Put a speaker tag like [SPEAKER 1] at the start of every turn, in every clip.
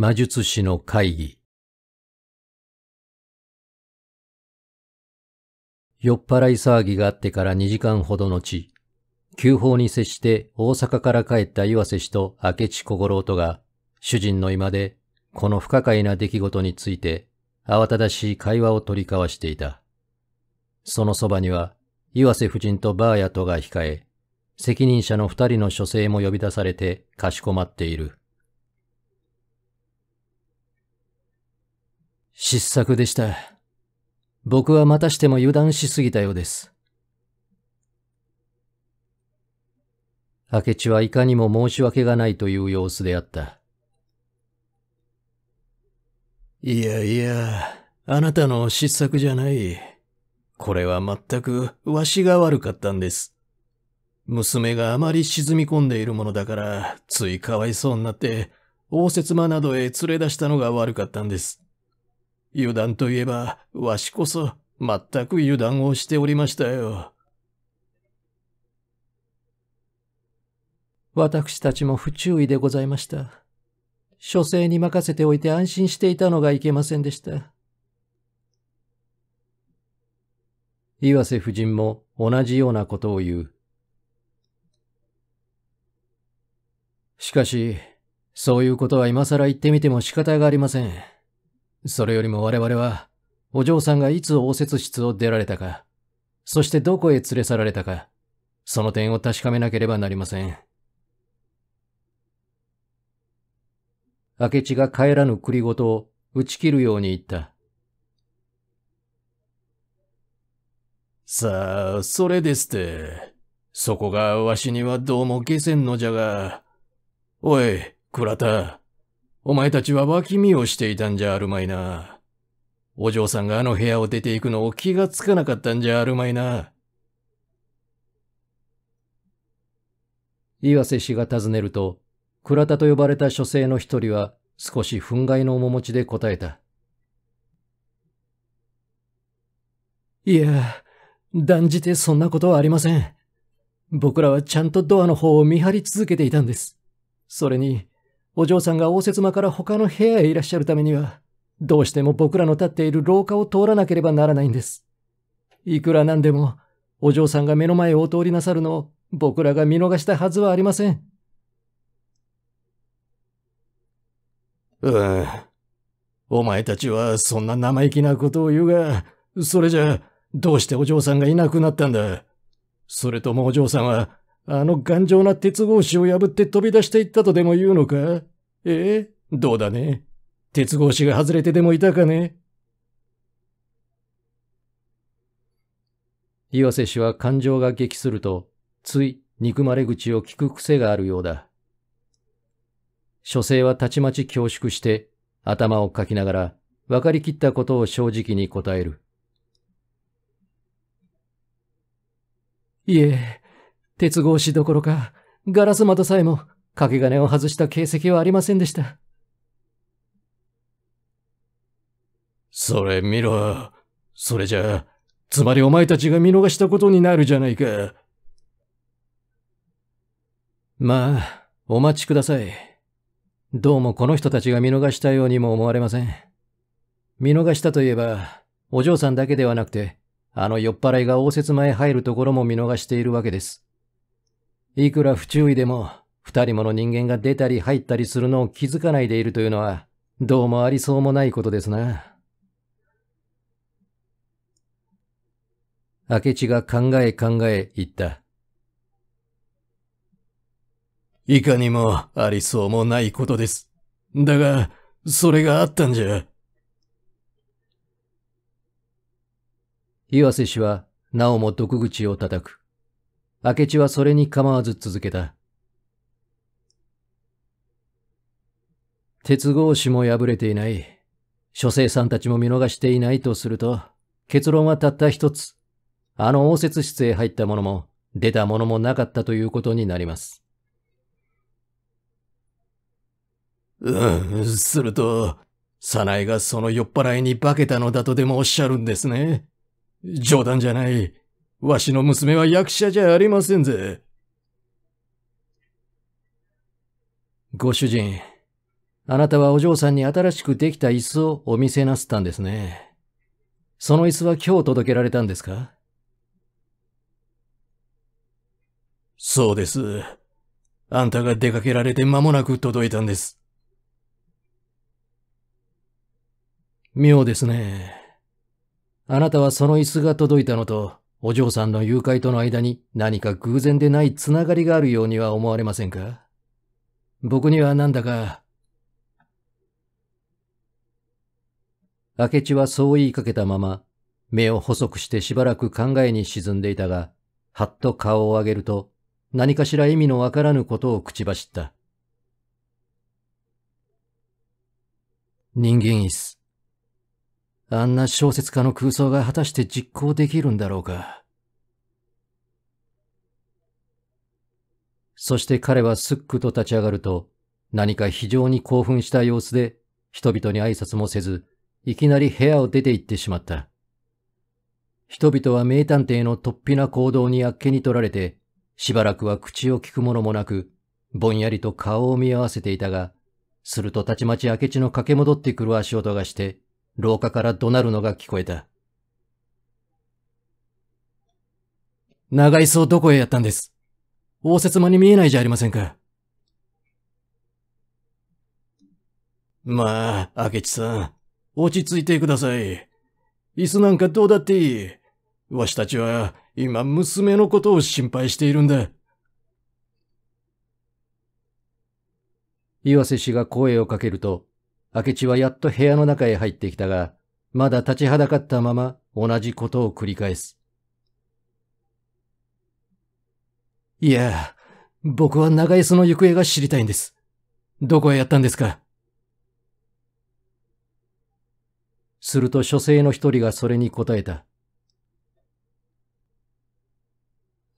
[SPEAKER 1] 魔術師の会議酔っ払い騒ぎがあってから2時間ほどのち、急報に接して大阪から帰った岩瀬氏と明智小五郎とが、主人の居間で、この不可解な出来事について、慌ただしい会話を取り交わしていた。そのそばには、岩瀬夫人とバーヤとが控え、責任者の二人の書生も呼び出されてかしこまっている。失策でした。僕はまたしても油断しすぎたようです。明智はいかにも申し訳がないという様子であった。いやいや、あなたの失策じゃない。これは全くわしが悪かったんです。娘があまり沈み込んでいるものだから、ついかわいそうになって、応接間などへ連れ出したのが悪かったんです。油断といえば、わしこそ、全く油断をしておりましたよ。私たちも不注意でございました。書生に任せておいて安心していたのがいけませんでした。岩瀬夫人も同じようなことを言う。しかし、そういうことは今更言ってみても仕方がありません。それよりも我々は、お嬢さんがいつ応接室を出られたか、そしてどこへ連れ去られたか、その点を確かめなければなりません。明智が帰らぬ栗ごとを打ち切るように言った。さあ、それですって。そこがわしにはどうも下せんのじゃが。おい、倉田。お前たちは脇見をしていたんじゃあるまいな。お嬢さんがあの部屋を出ていくのを気がつかなかったんじゃあるまいな。岩瀬氏が尋ねると、倉田と呼ばれた書生の一人は少し憤慨の面持ちで答えた。いや、断じてそんなことはありません。僕らはちゃんとドアの方を見張り続けていたんです。それに、お嬢さんが応接間から他の部屋へいらっしゃるためには、どうしても僕らの立っている廊下を通らなければならないんです。いくらなんでも、お嬢さんが目の前をお通りなさるのを僕らが見逃したはずはありません。うん。お前たちはそんな生意気なことを言うが、それじゃ、どうしてお嬢さんがいなくなったんだそれともお嬢さんはあの頑丈な鉄格子を破って飛び出していったとでも言うのかええどうだね鉄格子が外れてでもいたかね岩瀬氏は感情が激すると、つい憎まれ口を聞く癖があるようだ。書生はたちまち恐縮して頭をかきながら分かりきったことを正直に答える。いえ、鉄格子どころか、ガラス窓さえも、かけ金を外した形跡はありませんでした。それ見ろ。それじゃ、つまりお前たちが見逃したことになるじゃないか。まあ、お待ちください。どうもこの人たちが見逃したようにも思われません。見逃したといえば、お嬢さんだけではなくて、あの酔っ払いが応接間へ入るところも見逃しているわけです。いくら不注意でも、二人もの人間が出たり入ったりするのを気づかないでいるというのは、どうもありそうもないことですな。明智が考え考え言った。いかにもありそうもないことです。だが、それがあったんじゃ。岩瀬氏は、なおも毒口を叩く。明智はそれに構わず続けた。鉄格子も破れていない。諸生さんたちも見逃していないとすると、結論はたった一つ。あの応接室へ入ったものも、出たものもなかったということになります。うん、すると、サナエがその酔っ払いに化けたのだとでもおっしゃるんですね。冗談じゃない。わしの娘は役者じゃありませんぜ。ご主人、あなたはお嬢さんに新しくできた椅子をお見せなすったんですね。その椅子は今日届けられたんですかそうです。あんたが出かけられて間もなく届いたんです。妙ですね。あなたはその椅子が届いたのと、お嬢さんの誘拐との間に何か偶然でないつながりがあるようには思われませんか僕にはなんだか。明智はそう言いかけたまま、目を細くしてしばらく考えに沈んでいたが、はっと顔を上げると、何かしら意味のわからぬことを口走った。人間椅子。あんな小説家の空想が果たして実行できるんだろうか。そして彼はすっくと立ち上がると、何か非常に興奮した様子で、人々に挨拶もせず、いきなり部屋を出て行ってしまった。人々は名探偵の突飛な行動にあっけに取られて、しばらくは口を聞くものもなく、ぼんやりと顔を見合わせていたが、するとたちまち明智の駆け戻ってくる足音がして、廊下から怒鳴るのが聞こえた。長子をどこへやったんです応接間に見えないじゃありませんか。まあ、明智さん、落ち着いてください。椅子なんかどうだっていい。わしたちは今娘のことを心配しているんだ。岩瀬氏が声をかけると、明智はやっと部屋の中へ入ってきたが、まだ立ちはだかったまま同じことを繰り返す。いや、僕は長椅子の行方が知りたいんです。どこへやったんですかすると書生の一人がそれに答えた。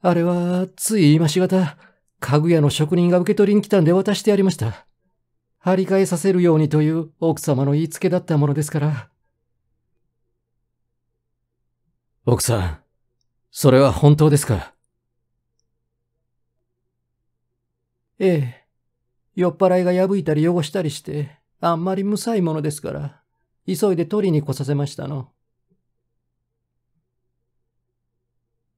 [SPEAKER 1] あれは、つい今しがた、家具屋の職人が受け取りに来たんで渡してやりました。張り替えさせるようにという奥様の言いつけだったものですから。奥さん、それは本当ですかええ。酔っ払いが破いたり汚したりして、あんまりむさいものですから、急いで取りに来させましたの。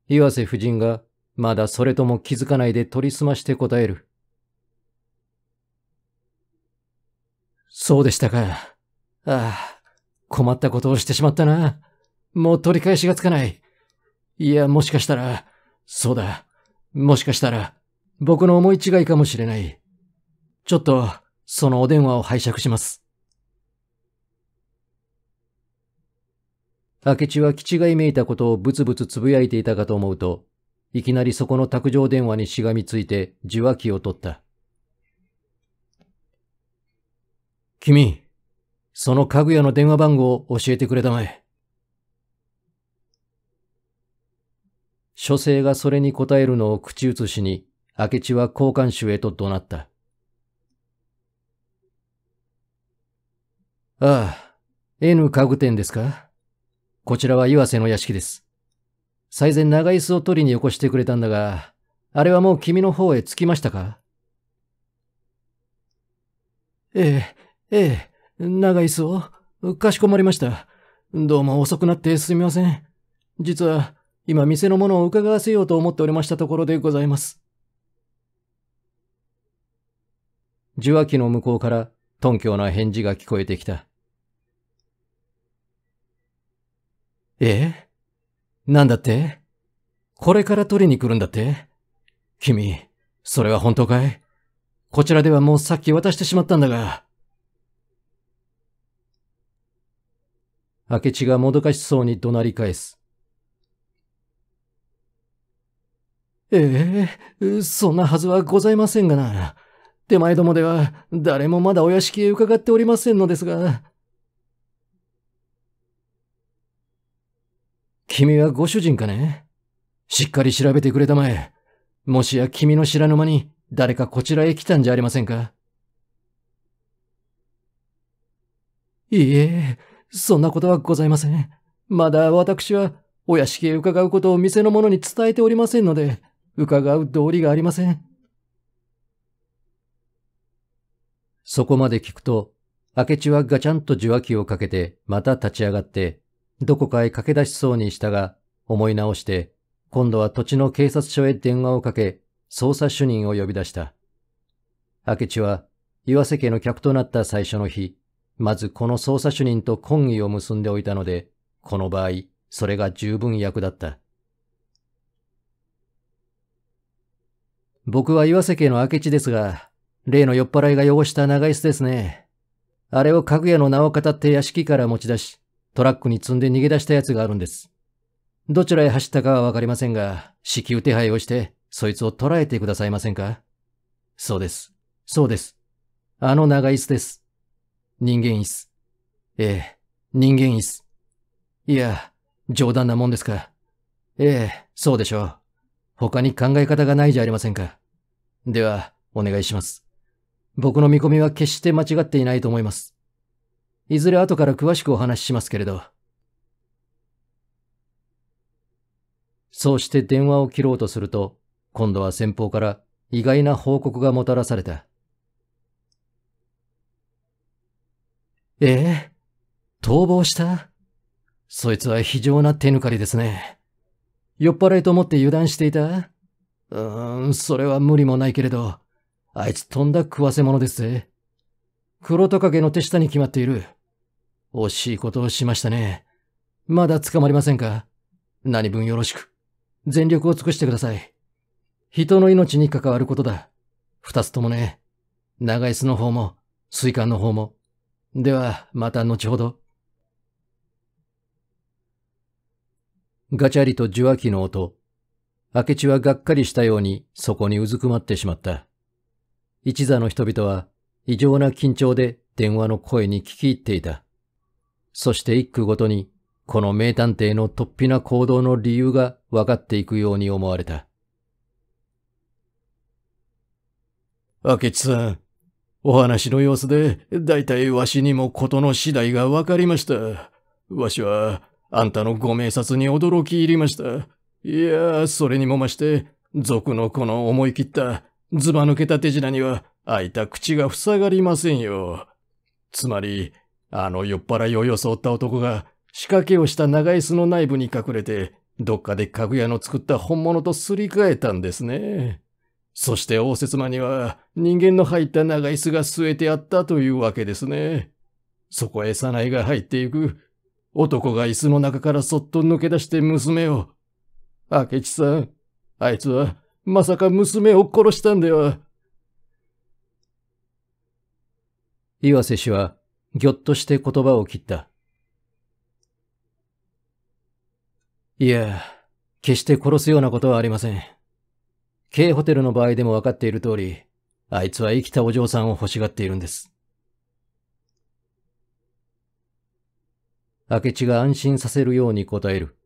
[SPEAKER 1] 岩瀬夫人が、まだそれとも気づかないで取りすまして答える。そうでしたか。ああ、困ったことをしてしまったな。もう取り返しがつかない。いや、もしかしたら、そうだ。もしかしたら、僕の思い違いかもしれない。ちょっと、そのお電話を拝借します。明智は気違いめいたことをブツブツつぶやいていたかと思うと、いきなりそこの卓上電話にしがみついて受話器を取った。君、その家具屋の電話番号を教えてくれたまえ。書生がそれに答えるのを口移しに、明智は交換手へと怒鳴った。ああ、N 家具店ですかこちらは岩瀬の屋敷です。最前長椅子を取りによこしてくれたんだが、あれはもう君の方へ着きましたかええ、ええ、長い子を。かしこまりました。どうも遅くなってすみません。実は、今店のものを伺わせようと思っておりましたところでございます。受話器の向こうから、頓強な返事が聞こえてきた。ええなんだってこれから取りに来るんだって君、それは本当かいこちらではもうさっき渡してしまったんだが。明智がもどかしそうに怒鳴り返す。ええー、そんなはずはございませんがな。手前どもでは誰もまだお屋敷へ伺っておりませんのですが。君はご主人かねしっかり調べてくれたまえ。もしや君の知らぬ間に誰かこちらへ来たんじゃありませんかいいえ、そんなことはございません。まだ私はお屋敷へ伺うことを店の者に伝えておりませんので、伺う道理がありません。そこまで聞くと、明智はガチャンと受話器をかけて、また立ち上がって、どこかへ駆け出しそうにしたが、思い直して、今度は土地の警察署へ電話をかけ、捜査主任を呼び出した。明智は、岩瀬家の客となった最初の日、まずこの捜査主任と懇意を結んでおいたので、この場合、それが十分役だった。僕は岩瀬家の明智ですが、例の酔っ払いが汚した長椅子ですね。あれを家具屋の名を語って屋敷から持ち出し、トラックに積んで逃げ出した奴があるんです。どちらへ走ったかはわかりませんが、至急手配をして、そいつを捕らえてくださいませんかそうです。そうです。あの長椅子です。人間椅子。ええ、人間椅子。いや、冗談なもんですか。ええ、そうでしょう。他に考え方がないじゃありませんか。では、お願いします。僕の見込みは決して間違っていないと思います。いずれ後から詳しくお話ししますけれど。そうして電話を切ろうとすると、今度は先方から意外な報告がもたらされた。ええ逃亡したそいつは非常な手抜かりですね。酔っ払いと思って油断していたうーん、それは無理もないけれど、あいつとんだ食わせ者ですぜ。黒トカゲの手下に決まっている。惜しいことをしましたね。まだ捕まりませんか何分よろしく。全力を尽くしてください。人の命に関わることだ。二つともね。長椅子の方も、水管の方も。では、また後ほど。ガチャリと受話器の音。明智はがっかりしたようにそこにうずくまってしまった。一座の人々は異常な緊張で電話の声に聞き入っていた。そして一句ごとに、この名探偵の突飛な行動の理由が分かっていくように思われた。明智さん、お話の様子で、だいたいわしにも事の次第がわかりました。わしは、あんたのご明察に驚き入りました。いや、それにもまして、俗の子の思い切った、ずば抜けた手品には、開いた口が塞がりませんよ。つまり、あの酔っ払いを装った男が、仕掛けをした長椅子の内部に隠れて、どっかで家具屋の作った本物とすり替えたんですね。そして応接間には人間の入った長椅子が据えてあったというわけですね。そこへサナイが入っていく。男が椅子の中からそっと抜け出して娘を。明智さん、あいつはまさか娘を殺したんでは。岩瀬氏はぎょっとして言葉を切った。いや、決して殺すようなことはありません。K ホテルの場合でも分かっている通り、あいつは生きたお嬢さんを欲しがっているんです。明智が安心させるように答える。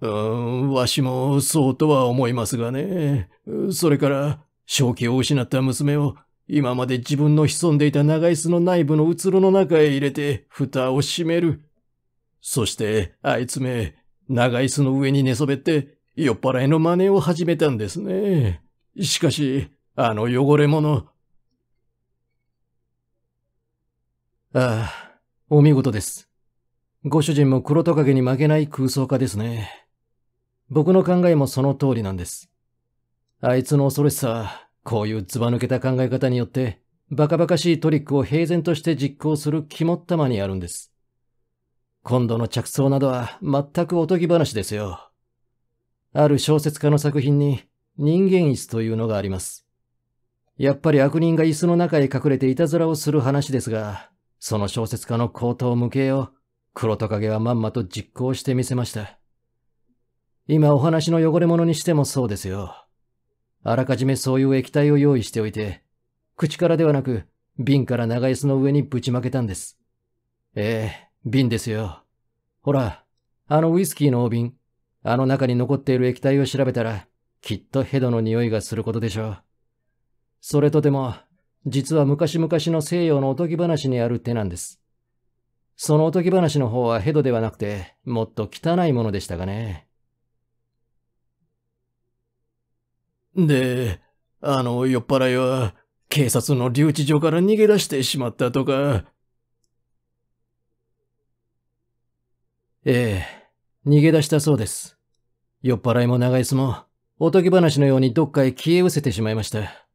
[SPEAKER 1] うん、わしもそうとは思いますがね。それから、正気を失った娘を今まで自分の潜んでいた長椅子の内部のうつろの中へ入れて蓋を閉める。そして、あいつめ、長椅子の上に寝そべって酔っ払いの真似を始めたんですね。しかし、あの汚れ者。ああ、お見事です。ご主人も黒トカゲに負けない空想家ですね。僕の考えもその通りなんです。あいつの恐ろしさ、こういうずば抜けた考え方によって、バカバカしいトリックを平然として実行する肝っ玉にあるんです。今度の着想などは全くおとぎ話ですよ。ある小説家の作品に人間椅子というのがあります。やっぱり悪人が椅子の中へ隠れていたずらをする話ですが、その小説家の口頭無形を黒トカゲはまんまと実行してみせました。今お話の汚れ物にしてもそうですよ。あらかじめそういう液体を用意しておいて、口からではなく瓶から長椅子の上にぶちまけたんです。ええ、瓶ですよ。ほら、あのウイスキーの大瓶、あの中に残っている液体を調べたら、きっとヘドの匂いがすることでしょう。それとても、実は昔々の西洋のおとぎ話にある手なんです。そのおとぎ話の方はヘドではなくて、もっと汚いものでしたがね。で、あの酔っ払いは、警察の留置所から逃げ出してしまったとか、ええ、逃げ出したそうです。酔っ払いも長椅子も、おとぎ話のようにどっかへ消え失せてしまいました。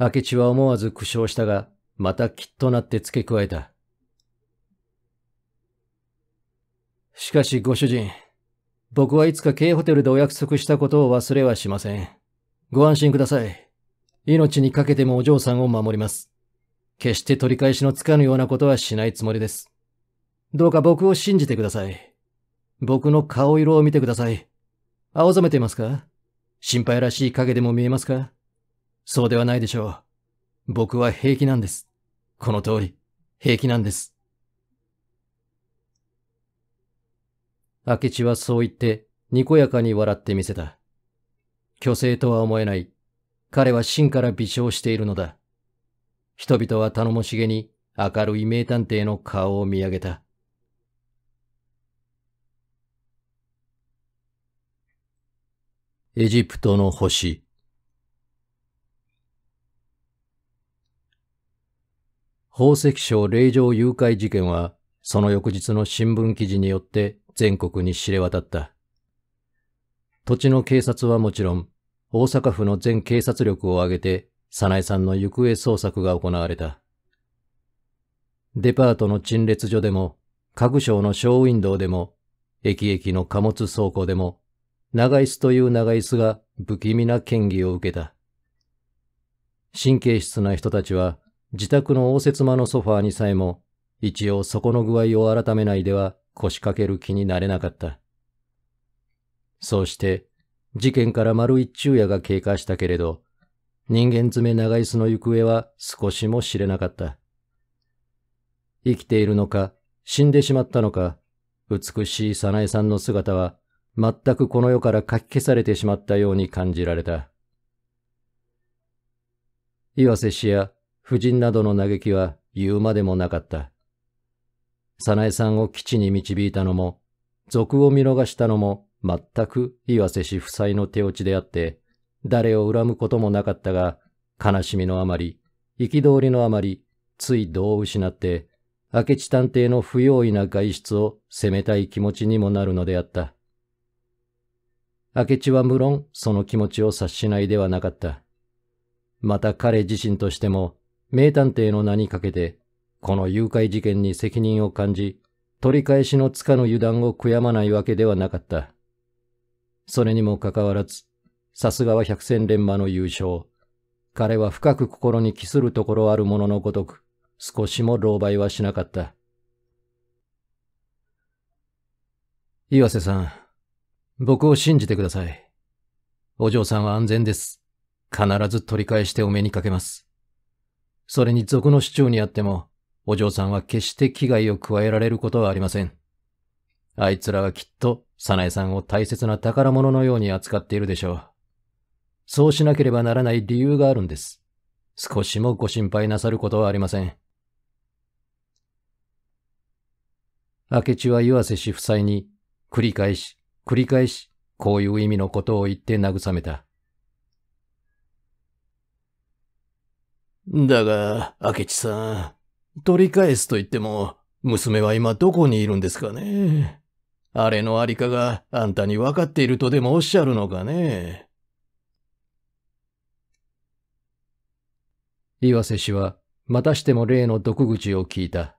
[SPEAKER 1] 明智は思わず苦笑したが、またきっとなって付け加えた。しかしご主人、僕はいつか軽ホテルでお約束したことを忘れはしません。ご安心ください。命にかけてもお嬢さんを守ります。決して取り返しのつかぬようなことはしないつもりです。どうか僕を信じてください。僕の顔色を見てください。青ざめていますか心配らしい影でも見えますかそうではないでしょう。僕は平気なんです。この通り、平気なんです。明智はそう言って、にこやかに笑ってみせた。虚勢とは思えない。彼は真から微笑しているのだ。人々は頼もしげに明るい名探偵の顔を見上げた。エジプトの星宝石商令状誘拐事件は、その翌日の新聞記事によって全国に知れ渡った。土地の警察はもちろん、大阪府の全警察力を挙げて早苗さんの行方捜索が行われた。デパートの陳列所でも、各省のショーウィンドウでも、駅駅の貨物倉庫でも、長椅子という長椅子が不気味な嫌疑を受けた。神経質な人たちは、自宅の応接間のソファーにさえも、一応そこの具合を改めないでは腰掛ける気になれなかった。そうして、事件から丸一昼夜が経過したけれど、人間爪長椅子の行方は少しも知れなかった。生きているのか、死んでしまったのか、美しい早苗さんの姿は全くこの世からかき消されてしまったように感じられた。岩瀬氏や夫人などの嘆きは言うまでもなかった。早苗さんを基地に導いたのも、賊を見逃したのも全く岩瀬氏夫妻の手落ちであって、誰を恨むこともなかったが、悲しみのあまり、憤りのあまり、つい度を失って、明智探偵の不用意な外出を責めたい気持ちにもなるのであった。明智は無論その気持ちを察しないではなかった。また彼自身としても、名探偵の名にかけて、この誘拐事件に責任を感じ、取り返しのつかぬ油断を悔やまないわけではなかった。それにもかかわらず、さすがは百戦錬磨の優勝。彼は深く心に帰するところあるもののごとく、少しも狼狽はしなかった。岩瀬さん、僕を信じてください。お嬢さんは安全です。必ず取り返してお目にかけます。それに賊の主張にあっても、お嬢さんは決して危害を加えられることはありません。あいつらはきっと、早苗さんを大切な宝物のように扱っているでしょう。そうしなければならない理由があるんです。少しもご心配なさることはありません。明智は岩瀬氏夫妻に、繰り返し、繰り返し、こういう意味のことを言って慰めた。だが、明智さん、取り返すと言っても、娘は今どこにいるんですかねあれのありかがあんたに分かっているとでもおっしゃるのかね岩瀬氏はまたしても例の毒口を聞いた。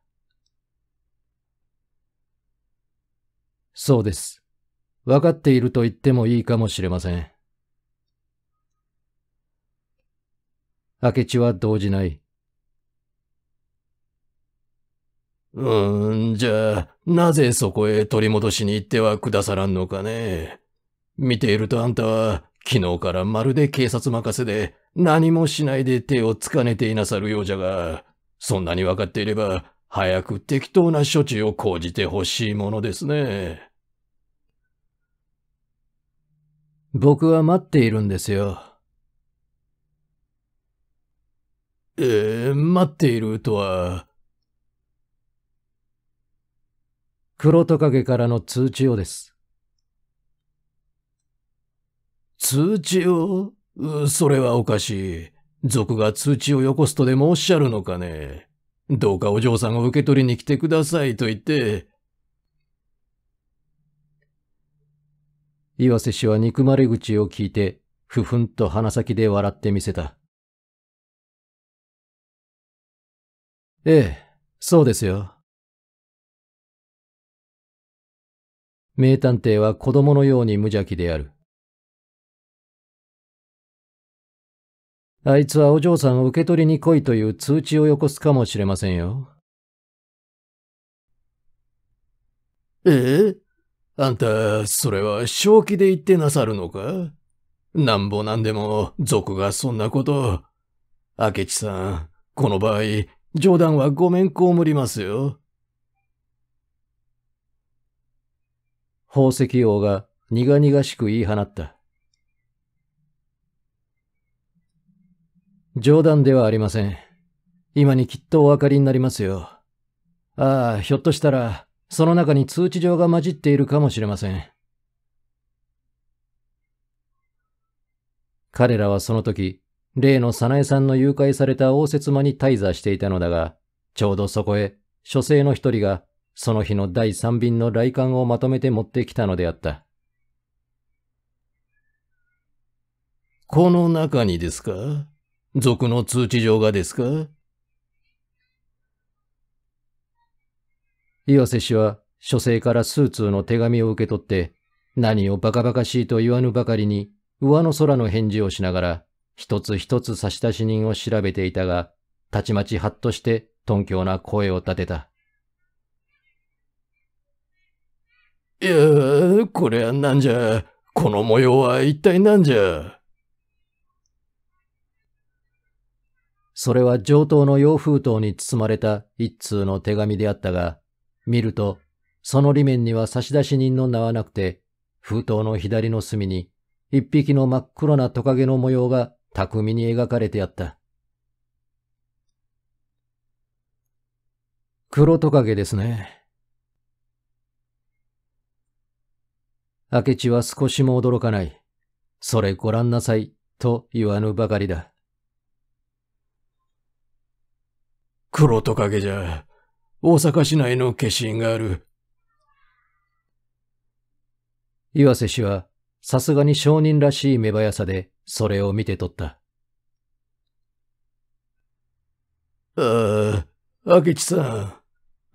[SPEAKER 1] そうです。分かっていると言ってもいいかもしれません。明智は動じない。うーん、じゃあ、なぜそこへ取り戻しに行ってはくださらんのかね。見ているとあんたは昨日からまるで警察任せで何もしないで手をつかねていなさるようじゃが、そんなに分かっていれば早く適当な処置を講じてほしいものですね。僕は待っているんですよ。えー、待っているとは。黒トカゲからの通知をです。通知をそれはおかしい。族が通知をよこすとでもおっしゃるのかね。どうかお嬢さんを受け取りに来てくださいと言って。岩瀬氏は憎まれ口を聞いて、ふふんと鼻先で笑ってみせた。ええ、そうですよ。名探偵は子供のように無邪気である。あいつはお嬢さんを受け取りに来いという通知をよこすかもしれませんよ。ええあんた、それは正気で言ってなさるのかなんぼなんでも、族がそんなこと。明智さん、この場合、冗談はごめんこむりますよ。宝石王が苦々しく言い放った。冗談ではありません。今にきっとお分かりになりますよ。ああ、ひょっとしたら、その中に通知状が混じっているかもしれません。彼らはその時、例の早苗さんの誘拐された応接間に滞在していたのだが、ちょうどそこへ、書生の一人が、その日の第三便の来館をまとめて持ってきたのであった。この中にですか族の通知状がですか岩瀬氏は書生から数通の手紙を受け取って、何をバカバカしいと言わぬばかりに、上の空の返事をしながら、一つ一つ差出人を調べていたが、たちまちはっとして、頓強な声を立てた。いやこれはなんじゃ、この模様は一体なんじゃ。それは上等の洋風筒に包まれた一通の手紙であったが、見ると、その裏面には差出人の名はなくて、封筒の左の隅に、一匹の真っ黒なトカゲの模様が巧みに描かれてあった。黒トカゲですね。明智は少しも驚かない。それご覧なさい、と言わぬばかりだ。黒トカゲじゃ。大阪市内の化身がある。岩瀬氏は、さすがに商人らしい目早さで、それを見て取った。ああ、明智さん。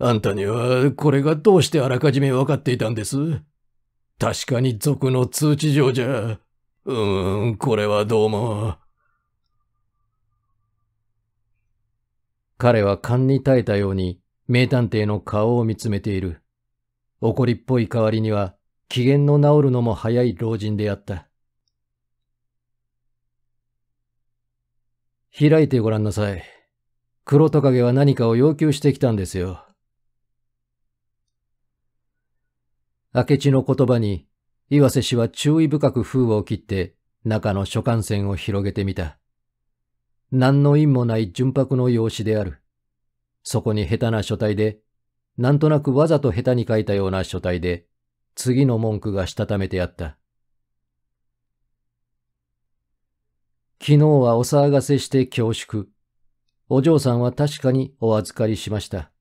[SPEAKER 1] あんたには、これがどうしてあらかじめ分かっていたんです確かに族の通知状じゃ。うん、これはどうも。彼は勘に耐えたように名探偵の顔を見つめている。怒りっぽい代わりには、機嫌の治るのも早い老人であった。開いてごらんなさい。黒トカゲは何かを要求してきたんですよ。明智の言葉に、岩瀬氏は注意深く封を切って中の書簡線を広げてみた。何の意味もない純白の用紙である。そこに下手な書体で、なんとなくわざと下手に書いたような書体で、次の文句がしたためてあった。昨日はお騒がせして恐縮。お嬢さんは確かにお預かりしました。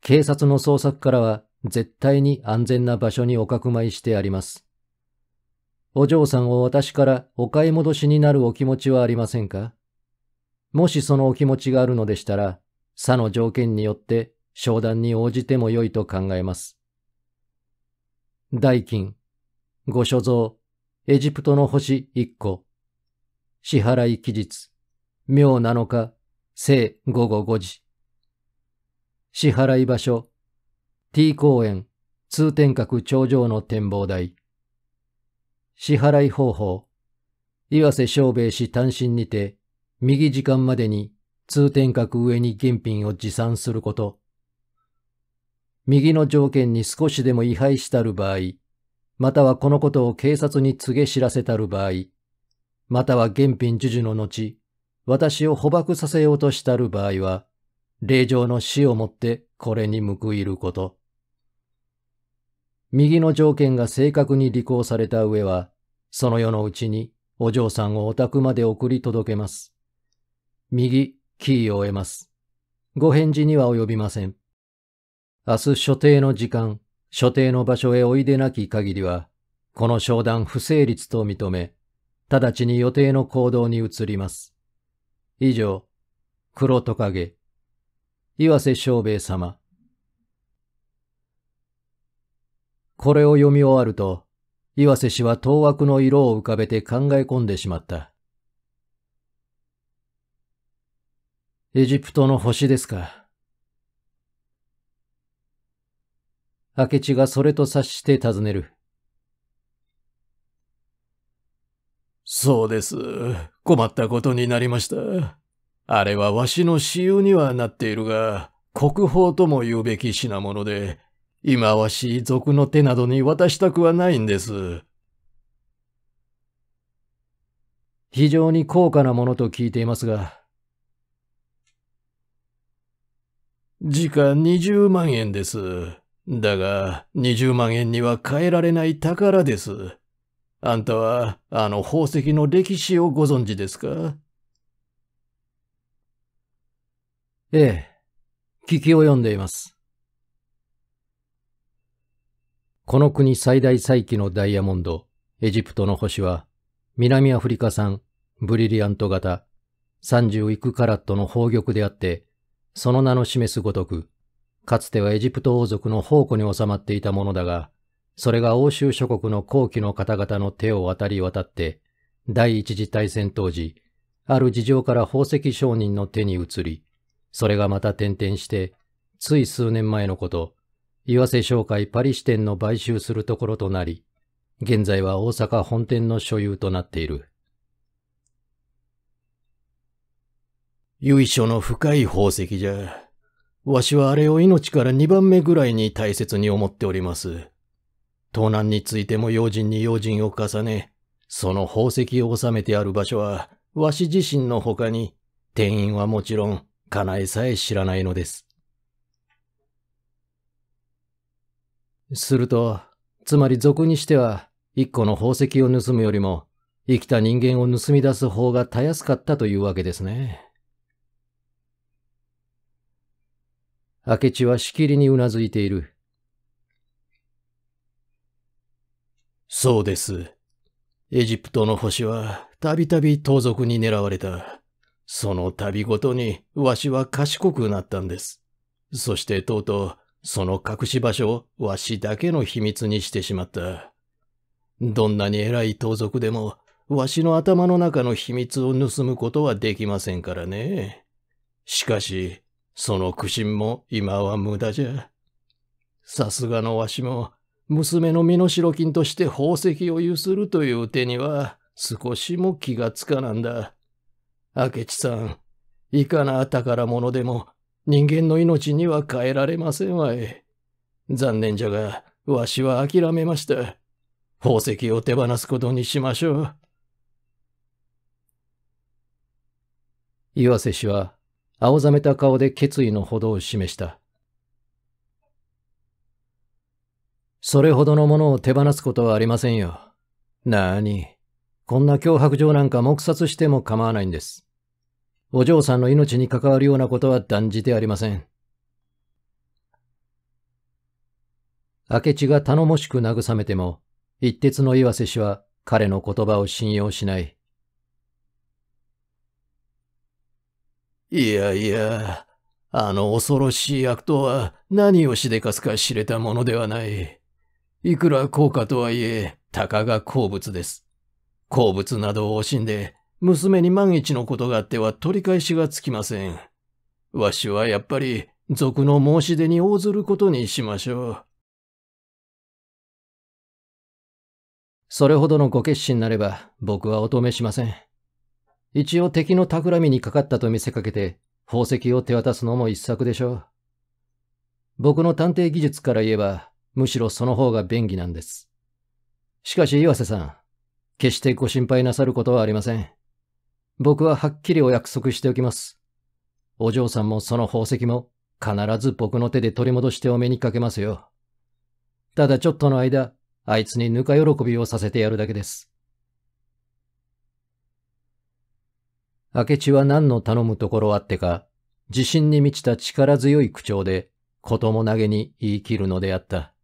[SPEAKER 1] 警察の捜索からは絶対に安全な場所におかくまいしてあります。お嬢さんを私からお買い戻しになるお気持ちはありませんかもしそのお気持ちがあるのでしたら、さの条件によって商談に応じても良いと考えます。代金、ご所蔵、エジプトの星1個、支払い期日、明7日、正午後5時。支払い場所、T 公園、通天閣頂上の展望台。支払い方法、岩瀬昌兵衛氏単身にて、右時間までに通天閣上に銀品を持参すること。右の条件に少しでも違反したる場合、またはこのことを警察に告げ知らせたる場合、または原品授受の後、私を捕獲させようとしたる場合は、霊状の死をもってこれに報いること。右の条件が正確に履行された上は、その世のうちにお嬢さんをお宅まで送り届けます。右、キーを得ます。ご返事には及びません。明日所定の時間、所定の場所へおいでなき限りは、この商談不成立と認め、直ちに予定の行動に移ります。以上、黒トカゲ、岩瀬昌兵衛様。これを読み終わると、岩瀬氏は当惑の色を浮かべて考え込んでしまった。エジプトの星ですか。明智がそれと察して尋ねる。そうです。困ったことになりました。あれはわしの私有にはなっているが、国宝とも言うべき品物で、今わし族の手などに渡したくはないんです。非常に高価なものと聞いていますが、時価20万円です。だが、20万円には変えられない宝です。あんたは、あの宝石の歴史をご存知ですかええ、聞き及んでいます。この国最大再起のダイヤモンド、エジプトの星は、南アフリカ産、ブリリアント型、30いくカラットの宝玉であって、その名の示すごとく、かつてはエジプト王族の宝庫に収まっていたものだが、それが欧州諸国の後期の方々の手を渡り渡って、第一次大戦当時、ある事情から宝石商人の手に移り、それがまた転々して、つい数年前のこと、岩瀬商会パリ支店の買収するところとなり、現在は大阪本店の所有となっている。由緒の深い宝石じゃ。わしはあれを命から二番目ぐらいに大切に思っております。盗難についても用心に用心を重ね、その宝石を収めてある場所は、わし自身の他に、店員はもちろん、家内さえ知らないのです。すると、つまり俗にしては、一個の宝石を盗むよりも、生きた人間を盗み出す方がたやすかったというわけですね。明智はしきりにうなずいている。そうです。エジプトの星はたびたび盗賊に狙われた。そのたびごとにわしは賢くなったんです。そしてとうとうその隠し場所をわしだけの秘密にしてしまった。どんなに偉い盗賊でもわしの頭の中の秘密を盗むことはできませんからね。しかし、その苦心も今は無駄じゃ。さすがのわしも、娘の身代金として宝石を譲するという手には、少しも気がつかなんだ。明智さん、いかな宝物でも、人間の命には変えられませんわい。残念じゃが、わしは諦めました。宝石を手放すことにしましょう。岩瀬氏は青ざめた顔で決意のほどを示した。それほどのものを手放すことはありませんよ。なーに。こんな脅迫状なんか黙殺しても構わないんです。お嬢さんの命に関わるようなことは断じてありません。明智が頼もしく慰めても、一徹の岩瀬氏は彼の言葉を信用しない。いやいや、あの恐ろしい悪党は何をしでかすか知れたものではない。いくら高価とはいえ、たかが好物です。好物などを惜しんで、娘に万一のことがあっては取り返しがつきません。わしはやっぱり、俗の申し出に応ずることにしましょう。それほどのご決心なれば、僕はお止めしません。一応敵の企みにかかったと見せかけて、宝石を手渡すのも一策でしょう。僕の探偵技術から言えば、むしろその方が便宜なんです。しかし岩瀬さん、決してご心配なさることはありません。僕ははっきりお約束しておきます。お嬢さんもその宝石も必ず僕の手で取り戻してお目にかけますよ。ただちょっとの間、あいつにぬか喜びをさせてやるだけです。明智は何の頼むところあってか、自信に満ちた力強い口調で、子供投げに言い切るのであった。